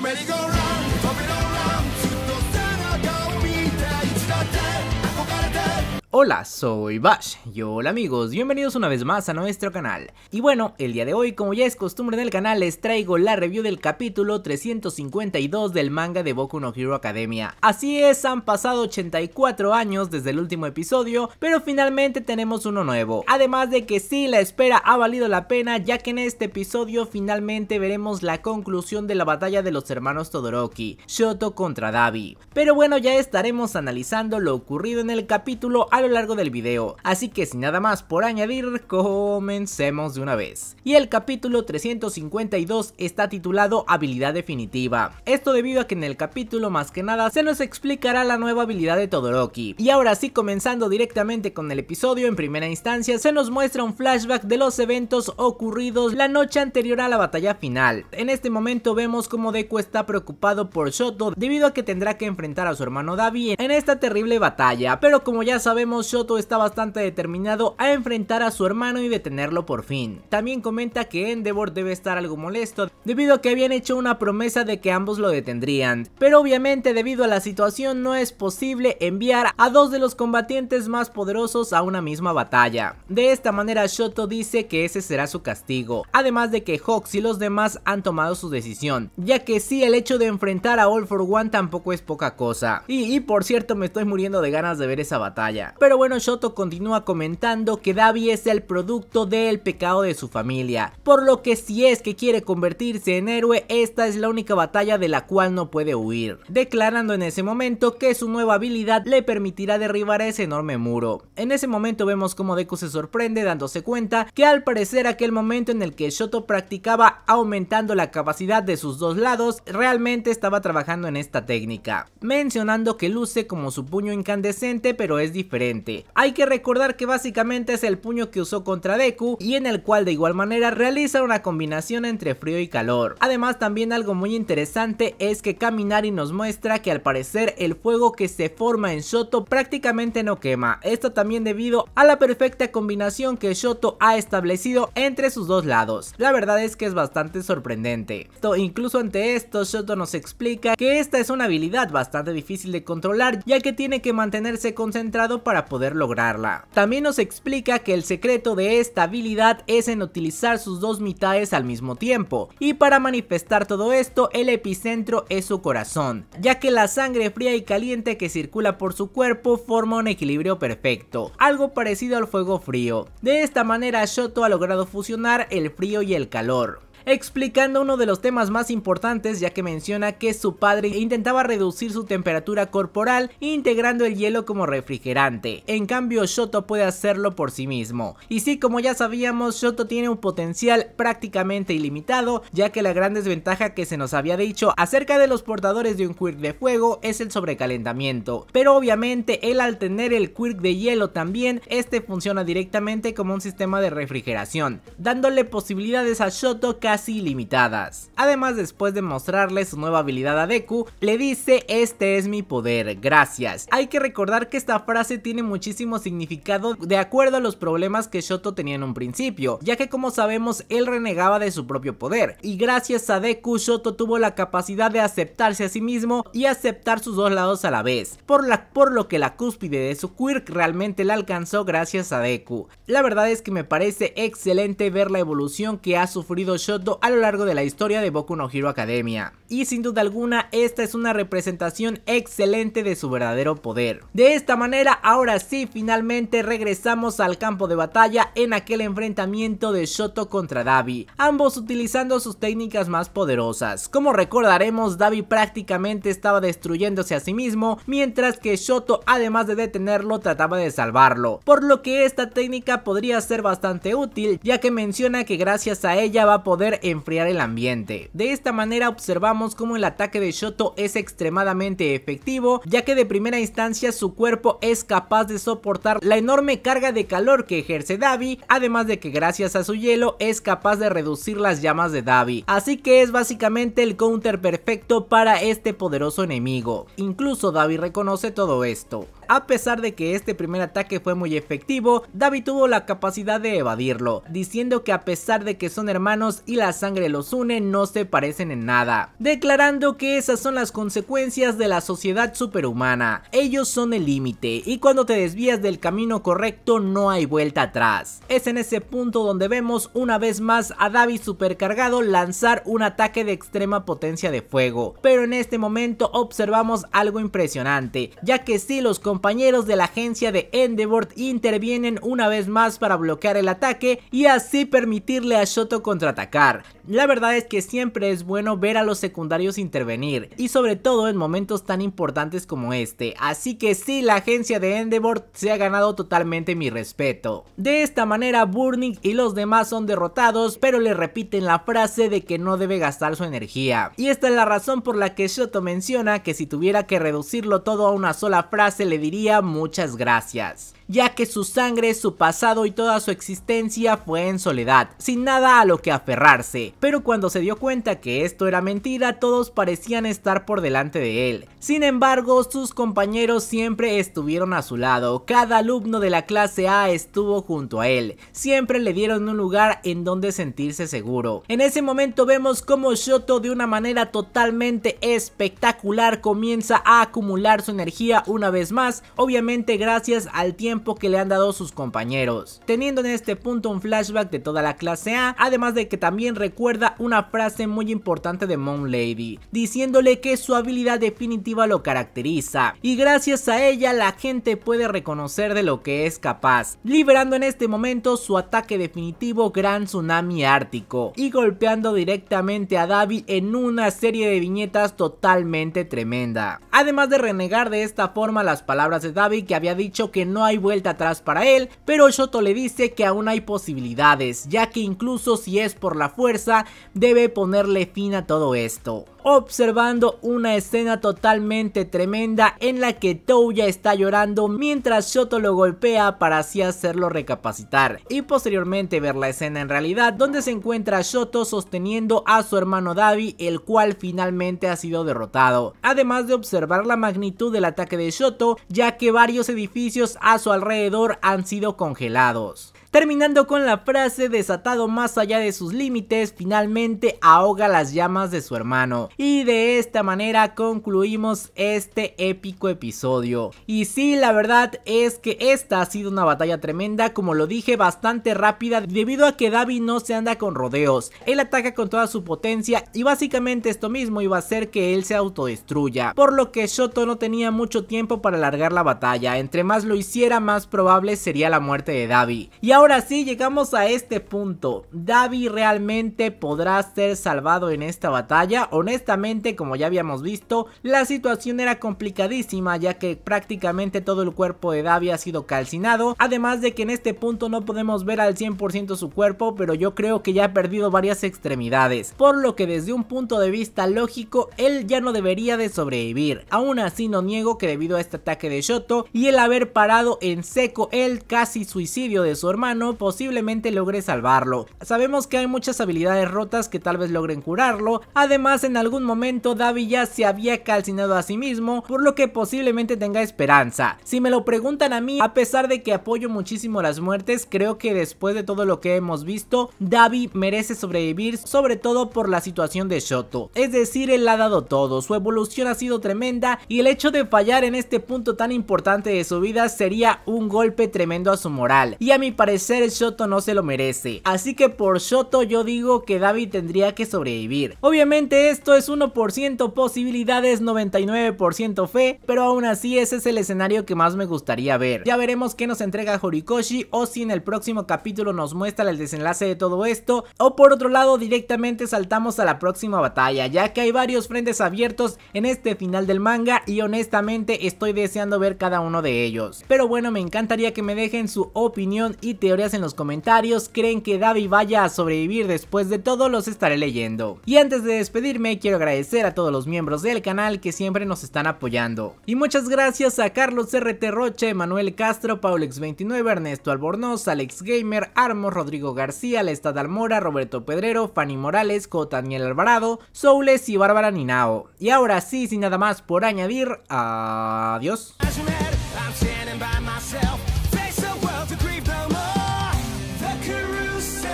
merry-go-round. Hola, soy Bash y hola amigos, bienvenidos una vez más a nuestro canal. Y bueno, el día de hoy, como ya es costumbre en el canal, les traigo la review del capítulo 352 del manga de Boku no Hero Academia. Así es, han pasado 84 años desde el último episodio, pero finalmente tenemos uno nuevo. Además de que sí, la espera ha valido la pena, ya que en este episodio finalmente veremos la conclusión de la batalla de los hermanos Todoroki, Shoto contra Davi. Pero bueno, ya estaremos analizando lo ocurrido en el capítulo lo largo del video, así que sin nada más por añadir, comencemos de una vez. Y el capítulo 352 está titulado Habilidad Definitiva. Esto debido a que en el capítulo más que nada se nos explicará la nueva habilidad de Todoroki. Y ahora sí, comenzando directamente con el episodio, en primera instancia se nos muestra un flashback de los eventos ocurridos la noche anterior a la batalla final. En este momento vemos como Deku está preocupado por Shoto debido a que tendrá que enfrentar a su hermano Davi en esta terrible batalla, pero como ya sabemos Shoto está bastante determinado a enfrentar a su hermano y detenerlo por fin. También comenta que Endeavor debe estar algo molesto debido a que habían hecho una promesa de que ambos lo detendrían. Pero obviamente debido a la situación no es posible enviar a dos de los combatientes más poderosos a una misma batalla. De esta manera Shoto dice que ese será su castigo, además de que Hawks y los demás han tomado su decisión, ya que sí el hecho de enfrentar a All for One tampoco es poca cosa. y por cierto me estoy muriendo de ganas de ver esa batalla. Pero bueno, Shoto continúa comentando que Davi es el producto del pecado de su familia, por lo que si es que quiere convertirse en héroe, esta es la única batalla de la cual no puede huir, declarando en ese momento que su nueva habilidad le permitirá derribar ese enorme muro. En ese momento vemos como Deku se sorprende dándose cuenta que al parecer aquel momento en el que Shoto practicaba aumentando la capacidad de sus dos lados, realmente estaba trabajando en esta técnica, mencionando que luce como su puño incandescente pero es diferente hay que recordar que básicamente es el puño que usó contra Deku y en el cual de igual manera realiza una combinación entre frío y calor. Además también algo muy interesante es que Kaminari nos muestra que al parecer el fuego que se forma en Shoto prácticamente no quema. Esto también debido a la perfecta combinación que Shoto ha establecido entre sus dos lados. La verdad es que es bastante sorprendente. incluso ante esto Shoto nos explica que esta es una habilidad bastante difícil de controlar ya que tiene que mantenerse concentrado para poder lograrla. También nos explica que el secreto de esta habilidad es en utilizar sus dos mitades al mismo tiempo, y para manifestar todo esto el epicentro es su corazón, ya que la sangre fría y caliente que circula por su cuerpo forma un equilibrio perfecto, algo parecido al fuego frío. De esta manera Shoto ha logrado fusionar el frío y el calor explicando uno de los temas más importantes ya que menciona que su padre intentaba reducir su temperatura corporal integrando el hielo como refrigerante. En cambio Shoto puede hacerlo por sí mismo. Y sí, como ya sabíamos, Shoto tiene un potencial prácticamente ilimitado ya que la gran desventaja que se nos había dicho acerca de los portadores de un quirk de fuego es el sobrecalentamiento. Pero obviamente él al tener el quirk de hielo también, este funciona directamente como un sistema de refrigeración, dándole posibilidades a Shoto que ilimitadas, limitadas. Además después de mostrarle su nueva habilidad a Deku, le dice este es mi poder, gracias. Hay que recordar que esta frase tiene muchísimo significado de acuerdo a los problemas que Shoto tenía en un principio, ya que como sabemos él renegaba de su propio poder, y gracias a Deku Shoto tuvo la capacidad de aceptarse a sí mismo y aceptar sus dos lados a la vez, por, por lo que la cúspide de su quirk realmente la alcanzó gracias a Deku. La verdad es que me parece excelente ver la evolución que ha sufrido Shoto a lo largo de la historia de Boku no Hero Academia. Y sin duda alguna esta es una representación excelente de su verdadero poder. De esta manera ahora sí finalmente regresamos al campo de batalla en aquel enfrentamiento de Shoto contra Davi, ambos utilizando sus técnicas más poderosas. Como recordaremos Davi prácticamente estaba destruyéndose a sí mismo mientras que Shoto además de detenerlo trataba de salvarlo, por lo que esta técnica podría ser bastante útil ya que menciona que gracias a ella va a poder enfriar el ambiente. De esta manera observamos cómo el ataque de Shoto es extremadamente efectivo, ya que de primera instancia su cuerpo es capaz de soportar la enorme carga de calor que ejerce Davi, además de que gracias a su hielo es capaz de reducir las llamas de Davi, así que es básicamente el counter perfecto para este poderoso enemigo. Incluso Davi reconoce todo esto. A pesar de que este primer ataque fue muy efectivo, Davi tuvo la capacidad de evadirlo, diciendo que a pesar de que son hermanos y la sangre los une no se parecen en nada, declarando que esas son las consecuencias de la sociedad superhumana, ellos son el límite y cuando te desvías del camino correcto no hay vuelta atrás. Es en ese punto donde vemos una vez más a David supercargado lanzar un ataque de extrema potencia de fuego, pero en este momento observamos algo impresionante, ya que si los compañeros de la agencia de Endeavor intervienen una vez más para bloquear el ataque y así permitirle a Shoto contraatacar. ¡Gracias! La verdad es que siempre es bueno ver a los secundarios intervenir y sobre todo en momentos tan importantes como este, así que sí la agencia de Endeavor se ha ganado totalmente mi respeto. De esta manera Burning y los demás son derrotados pero le repiten la frase de que no debe gastar su energía. Y esta es la razón por la que Shoto menciona que si tuviera que reducirlo todo a una sola frase le diría muchas gracias ya que su sangre, su pasado y toda su existencia fue en soledad, sin nada a lo que aferrarse pero cuando se dio cuenta que esto era mentira, todos parecían estar por delante de él. Sin embargo, sus compañeros siempre estuvieron a su lado, cada alumno de la clase A estuvo junto a él, siempre le dieron un lugar en donde sentirse seguro. En ese momento vemos como Shoto de una manera totalmente espectacular comienza a acumular su energía una vez más, obviamente gracias al tiempo que le han dado sus compañeros. Teniendo en este punto un flashback de toda la clase A, además de que también recuerda una frase muy importante de Moon Lady, diciéndole que su habilidad definitiva lo caracteriza y gracias a ella la gente puede reconocer de lo que es capaz, liberando en este momento su ataque definitivo Gran Tsunami Ártico y golpeando directamente a Davi en una serie de viñetas totalmente tremenda. Además de renegar de esta forma las palabras de Davi que había dicho que no hay vuelta atrás para él, pero Shoto le dice que aún hay posibilidades, ya que incluso si es por la fuerza, debe ponerle fin a todo esto observando una escena totalmente tremenda en la que Touya está llorando mientras Shoto lo golpea para así hacerlo recapacitar y posteriormente ver la escena en realidad donde se encuentra Shoto sosteniendo a su hermano Davi el cual finalmente ha sido derrotado además de observar la magnitud del ataque de Shoto ya que varios edificios a su alrededor han sido congelados terminando con la frase desatado más allá de sus límites, finalmente ahoga las llamas de su hermano. Y de esta manera concluimos este épico episodio. Y sí, la verdad es que esta ha sido una batalla tremenda, como lo dije, bastante rápida debido a que Davi no se anda con rodeos. Él ataca con toda su potencia y básicamente esto mismo iba a hacer que él se autodestruya, por lo que Shoto no tenía mucho tiempo para alargar la batalla. Entre más lo hiciera, más probable sería la muerte de Davi. Y ahora sí, llegamos a este punto. ¿Davi realmente podrá ser salvado en esta batalla? Honestamente, como ya habíamos visto, la situación era complicadísima ya que prácticamente todo el cuerpo de Davi ha sido calcinado. Además de que en este punto no podemos ver al 100% su cuerpo, pero yo creo que ya ha perdido varias extremidades. Por lo que desde un punto de vista lógico, él ya no debería de sobrevivir. Aún así no niego que debido a este ataque de Shoto y el haber parado en seco el casi suicidio de su hermano, posiblemente logre salvarlo. Sabemos que hay muchas habilidades rotas que tal vez logren curarlo, además en algún momento Davi ya se había calcinado a sí mismo, por lo que posiblemente tenga esperanza. Si me lo preguntan a mí, a pesar de que apoyo muchísimo las muertes, creo que después de todo lo que hemos visto, Davi merece sobrevivir, sobre todo por la situación de Shoto. Es decir, él ha dado todo, su evolución ha sido tremenda y el hecho de fallar en este punto tan importante de su vida sería un golpe tremendo a su moral. Y a mi parecer el Shoto no se lo merece. Así que por Shoto yo digo que David tendría que sobrevivir. Obviamente esto es 1% posibilidades, 99% fe, pero aún así ese es el escenario que más me gustaría ver. Ya veremos qué nos entrega Horikoshi o si en el próximo capítulo nos muestra el desenlace de todo esto o por otro lado directamente saltamos a la próxima batalla ya que hay varios frentes abiertos en este final del manga y honestamente estoy deseando ver cada uno de ellos. Pero bueno me encantaría que me dejen su opinión y te en los comentarios creen que Davi vaya a sobrevivir después de todo, los estaré leyendo. Y antes de despedirme, quiero agradecer a todos los miembros del canal que siempre nos están apoyando. Y muchas gracias a Carlos RT Roche, Manuel Castro, Paulex29, Ernesto Albornoz, Alex Gamer, Armo Rodrigo García, Lestad Almora, Roberto Pedrero, Fanny Morales, Cotaniel Alvarado, Soules y Bárbara Ninao. Y ahora sí, sin nada más por añadir, adiós.